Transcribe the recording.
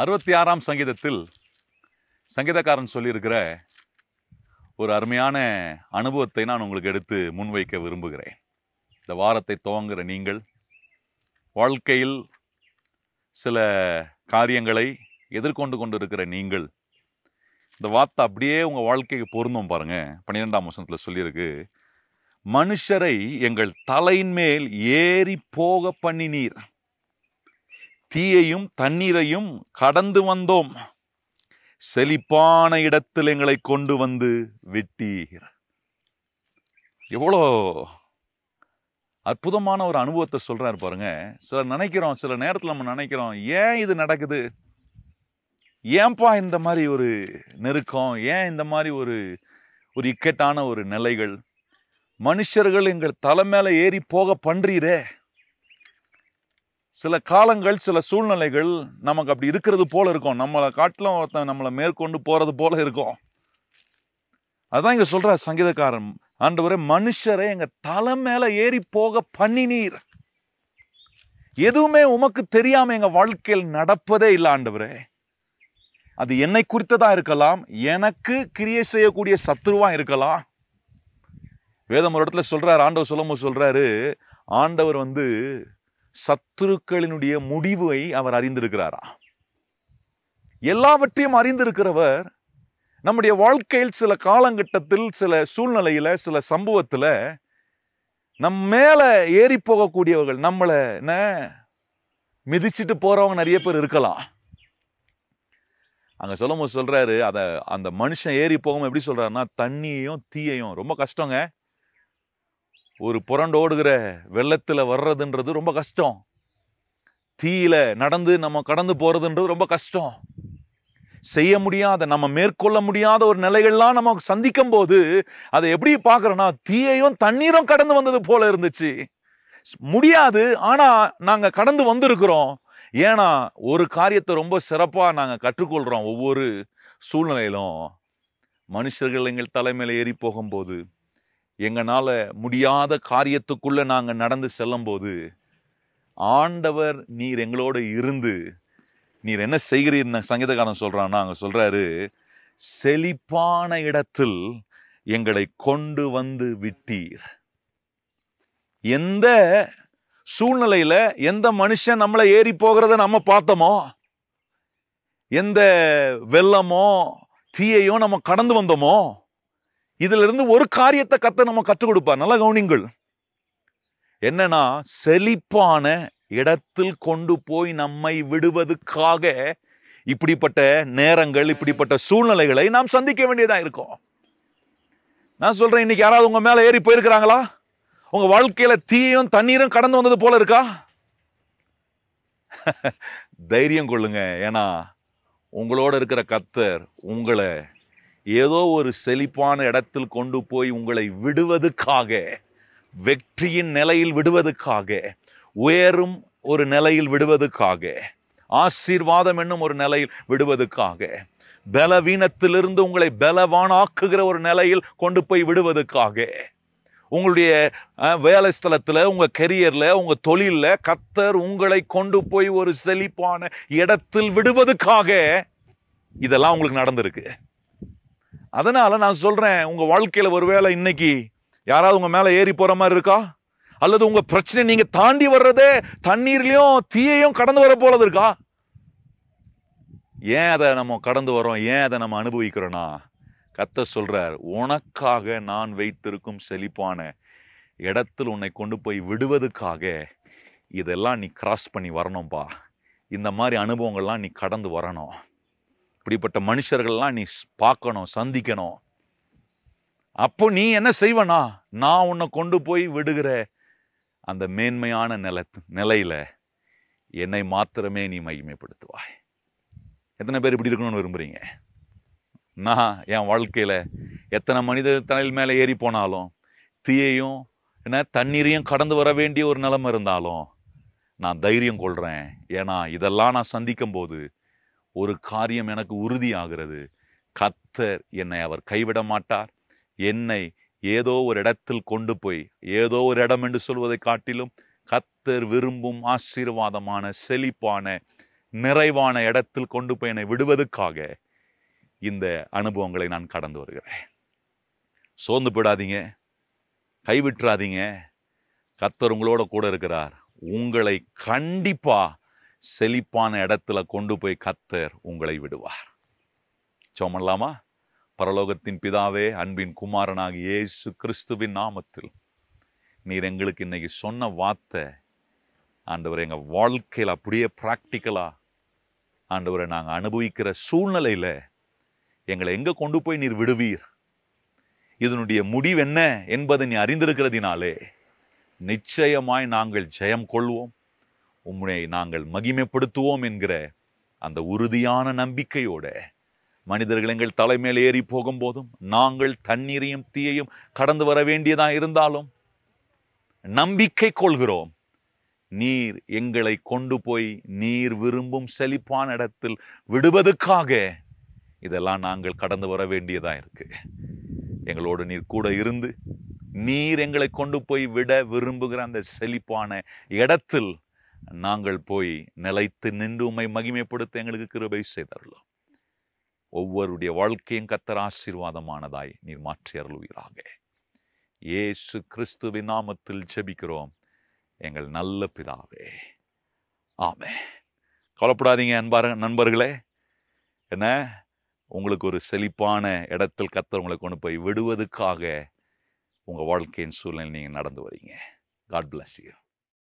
அறுபத்தி ஆறாம் சங்கீதத்தில் சங்கீதக்காரன் சொல்லியிருக்கிற ஒரு அருமையான அனுபவத்தை நான் உங்களுக்கு எடுத்து முன்வைக்க விரும்புகிறேன் இந்த வாரத்தை துவங்குகிற நீங்கள் வாழ்க்கையில் சில காரியங்களை எதிர்கொண்டு கொண்டு இருக்கிற நீங்கள் இந்த வார்த்தை அப்படியே உங்கள் வாழ்க்கைக்கு பொருந்தும் பாருங்கள் பன்னிரெண்டாம் வசனத்தில் சொல்லியிருக்கு மனுஷரை எங்கள் தலையின் மேல் ஏறி போக பண்ணினீர் தீயையும் தண்ணீரையும் கடந்து வந்தோம் செழிப்பான இடத்தில் எங்களை கொண்டு வந்து வெட்டீர் எவ்வளோ அற்புதமான ஒரு அனுபவத்தை சொல்கிறார் பாருங்க சிலர் நினைக்கிறோம் சில நேரத்தில் நம்ம நினைக்கிறோம் ஏன் இது நடக்குது ஏன்பா இந்த மாதிரி ஒரு நெருக்கம் ஏன் இந்த மாதிரி ஒரு ஒரு இக்கட்டான ஒரு நிலைகள் மனுஷர்கள் எங்கள் தலை மேலே ஏறி போக பண்ணுறீரே சில காலங்கள் சில சூழ்நிலைகள் நமக்கு அப்படி இருக்கிறது போல இருக்கும் நம்மளை காட்டிலும் ஒருத்தன் நம்மளை மேற்கொண்டு போகிறது போல இருக்கும் அதுதான் இங்கே சொல்கிற சங்கீதக்காரன் ஆண்டவரே மனுஷரை எங்கள் தலை மேலே ஏறி போக பண்ணினீர் எதுவுமே உமக்கு தெரியாமல் எங்கள் வாழ்க்கையில் நடப்பதே இல்லை ஆண்டவரே அது என்னை குறித்ததாக இருக்கலாம் எனக்கு கிரியை செய்யக்கூடிய சத்துருவாக இருக்கலாம் வேதம் ஒரு இடத்துல சொல்கிறார் ஆண்டவர் சொல்லும் சொல்கிறாரு ஆண்டவர் வந்து சத்துருக்களினுடைய முடிவை அவர் அறிந்திருக்கிறாரா எல்லாவற்றையும் அறிந்திருக்கிறவர் நம்முடைய வாழ்க்கையில் சில காலங்கட்டத்தில் சில சூழ்நிலையில சில சம்பவத்துல நம் மேல ஏறி போகக்கூடியவர்கள் நம்மளை என்ன மிதிச்சுட்டு போறவங்க நிறைய பேர் இருக்கலாம் அங்க சொல்லும் போது சொல்றாரு அதை அந்த மனுஷன் ஏறி போகும் எப்படி சொல்றாருன்னா தண்ணியையும் தீயையும் ரொம்ப கஷ்டங்க ஒரு புரண்டோடுகிற வெள்ளத்தில் வர்றதுன்றது ரொம்ப கஷ்டம் தீயில் நடந்து நம்ம கடந்து போகிறதுன்றது ரொம்ப கஷ்டம் செய்ய முடியாத நம்ம மேற்கொள்ள முடியாத ஒரு நிலைகள்லாம் நம்ம சந்திக்கும் போது அதை எப்படி பார்க்குறோன்னா தீயையும் தண்ணீரும் கடந்து வந்தது போல இருந்துச்சு முடியாது ஆனால் நாங்கள் கடந்து வந்திருக்கிறோம் ஏன்னா ஒரு காரியத்தை ரொம்ப சிறப்பாக நாங்கள் கற்றுக்கொள்கிறோம் ஒவ்வொரு சூழ்நிலையிலும் மனுஷர்கள் எங்கள் தலைமையில் ஏறி போகும்போது எங்களால் முடியாத காரியத்துக்குள்ளே நாங்கள் நடந்து செல்லும்போது ஆண்டவர் நீர் எங்களோடு இருந்து நீர் என்ன செய்கிறீர் சங்கீதக்காரன் சொல்கிறான்னா அங்கே சொல்கிறாரு செழிப்பான இடத்தில் எங்களை கொண்டு வந்து விட்டீர் எந்த சூழ்நிலையில் எந்த மனுஷன் நம்மளை ஏறி போகிறத நம்ம பார்த்தோமோ எந்த வெள்ளமோ தீயையோ நம்ம கடந்து வந்தோமோ இதுல இருந்து ஒரு காரியத்தை கத்த நம்ம கற்றுக் கொடுப்பார் நல்ல கவனிங்கள் என்னன்னா செழிப்பான இடத்தில் கொண்டு போய் நம்மை விடுவதுக்காக இப்படிப்பட்ட நேரங்கள் இப்படிப்பட்ட சூழ்நிலைகளை நாம் சந்திக்க வேண்டியதா இருக்கும் நான் சொல்றேன் இன்னைக்கு யாராவது உங்க மேல ஏறி போயிருக்கிறாங்களா உங்க வாழ்க்கையில தீயும் தண்ணீரும் கடந்து வந்தது போல இருக்கா தைரியம் கொள்ளுங்க ஏன்னா உங்களோட இருக்கிற கத்தர் உங்களை ஏதோ ஒரு செழிப்பான இடத்தில் கொண்டு போய் உங்களை விடுவதுக்காக வெற்றியின் நிலையில் விடுவதுக்காக உயரும் ஒரு நிலையில் விடுவதுக்காக ஆசீர்வாதம் என்னும் ஒரு நிலையில் விடுவதுக்காக பலவீனத்திலிருந்து உங்களை பலவானாக்குகிற ஒரு நிலையில் கொண்டு போய் விடுவதுக்காக உங்களுடைய வேலை ஸ்தலத்தில் உங்கள் கெரியரில் உங்கள் தொழிலில் கத்தர் உங்களை கொண்டு போய் ஒரு செழிப்பான இடத்தில் விடுவதுக்காக இதெல்லாம் உங்களுக்கு நடந்திருக்கு அதனால் நான் சொல்கிறேன் உங்கள் வாழ்க்கையில் ஒருவேளை இன்னைக்கு யாராவது உங்கள் மேலே ஏறி போகிற மாதிரி இருக்கா அல்லது உங்கள் பிரச்சனை நீங்கள் தாண்டி வர்றதே தண்ணீர்லையும் தீயையும் கடந்து வர போலது இருக்கா ஏன் அதை நம்ம கடந்து வரோம் ஏன் அதை நம்ம அனுபவிக்கிறோம்னா கத்த சொல்கிறார் உனக்காக நான் வைத்திருக்கும் செழிப்பான இடத்தில் உன்னை கொண்டு போய் விடுவதுக்காக இதெல்லாம் நீ கிராஸ் பண்ணி வரணும்ப்பா இந்த மாதிரி அனுபவங்கள்லாம் நீ கடந்து வரணும் இப்படிப்பட்ட மனுஷர்கள்லாம் நீ பார்க்கணும் சந்திக்கணும் அப்போ நீ என்ன செய்வனா நான் உன்னை கொண்டு போய் விடுகிற அந்த மேன்மையான நில நிலையில என்னை மாத்திரமே நீ மகிமைப்படுத்துவாய் எத்தனை பேர் இப்படி இருக்கணும்னு விரும்புகிறீங்க நான் என் வாழ்க்கையில் எத்தனை மனித தலையில் மேலே ஏறி போனாலும் தீயையும் என்ன தண்ணீரையும் கடந்து வர வேண்டிய ஒரு நிலைமை இருந்தாலும் நான் தைரியம் கொள்கிறேன் ஏன்னா இதெல்லாம் நான் சந்திக்கும் போது ஒரு காரியம் எனக்கு உறுதியாகிறது கத்தர் என்னை அவர் கைவிட மாட்டார் என்னை ஏதோ ஒரு இடத்தில் கொண்டு போய் ஏதோ ஒரு இடம் என்று சொல்வதை காட்டிலும் கத்தர் விரும்பும் ஆசீர்வாதமான செழிப்பான நிறைவான இடத்தில் கொண்டு போய் என்னை விடுவதற்காக இந்த அனுபவங்களை நான் கடந்து வருகிறேன் சோர்ந்து போயிடாதீங்க கைவிட்டுறாதீங்க கத்தர் உங்களோட கூட இருக்கிறார் உங்களை கண்டிப்பாக செழிப்பான இடத்துல கொண்டு போய் கத்தர் உங்களை விடுவார் சோமல்லாமா பரலோகத்தின் பிதாவே அன்பின் குமாரனாக இயேசு கிறிஸ்துவின் நாமத்தில் நீர் எங்களுக்கு இன்னைக்கு சொன்ன வார்த்தை ஆண்டவர் எங்கள் வாழ்க்கையில் அப்படியே ப்ராக்டிக்கலாக ஆண்டவரை நாங்கள் அனுபவிக்கிற சூழ்நிலையில் எங்களை எங்கே கொண்டு போய் நீர் விடுவீர் இதனுடைய முடிவு என்ன என்பதை நீ அறிந்திருக்கிறதினாலே நிச்சயமாய் நாங்கள் ஜெயம் கொள்வோம் உம்முனை நாங்கள் மகிமைப்படுத்துவோம் என்கிற அந்த உறுதியான நம்பிக்கையோட மனிதர்கள் எங்கள் தலைமையில் ஏறி போகும்போதும் நாங்கள் தண்ணீரையும் தீயையும் கடந்து வர வேண்டியதாக இருந்தாலும் நம்பிக்கை கொள்கிறோம் நீர் எங்களை கொண்டு போய் நீர் விரும்பும் செழிப்பான இடத்தில் விடுவதற்காக இதெல்லாம் நாங்கள் கடந்து வர வேண்டியதாக இருக்கு எங்களோடு நீர் கூட இருந்து நீர் எங்களை கொண்டு போய் விட விரும்புகிற அந்த செழிப்பான இடத்தில் நாங்கள் போய் நிலைத்து நின்று உம்மை மகிமைப்படுத்த எங்களுக்கு கிருபை செய்தருளும் ஒவ்வொருடைய வாழ்க்கையும் கத்தர் ஆசீர்வாதமானதாய் நீர் மாற்றி அருளுவீராக ஏசு கிறிஸ்துவின் நாமத்தில் செபிக்கிறோம் எங்கள் நல்ல பிதாவே ஆமே கவலைப்படாதீங்க அன்பார நண்பர்களே என்ன உங்களுக்கு ஒரு செழிப்பான இடத்தில் கத்தர் உங்களை கொண்டு போய் விடுவதுக்காக உங்கள் வாழ்க்கையின் சூழ்நிலை நீங்கள் நடந்து வரீங்க காட் பிளஸ் யூ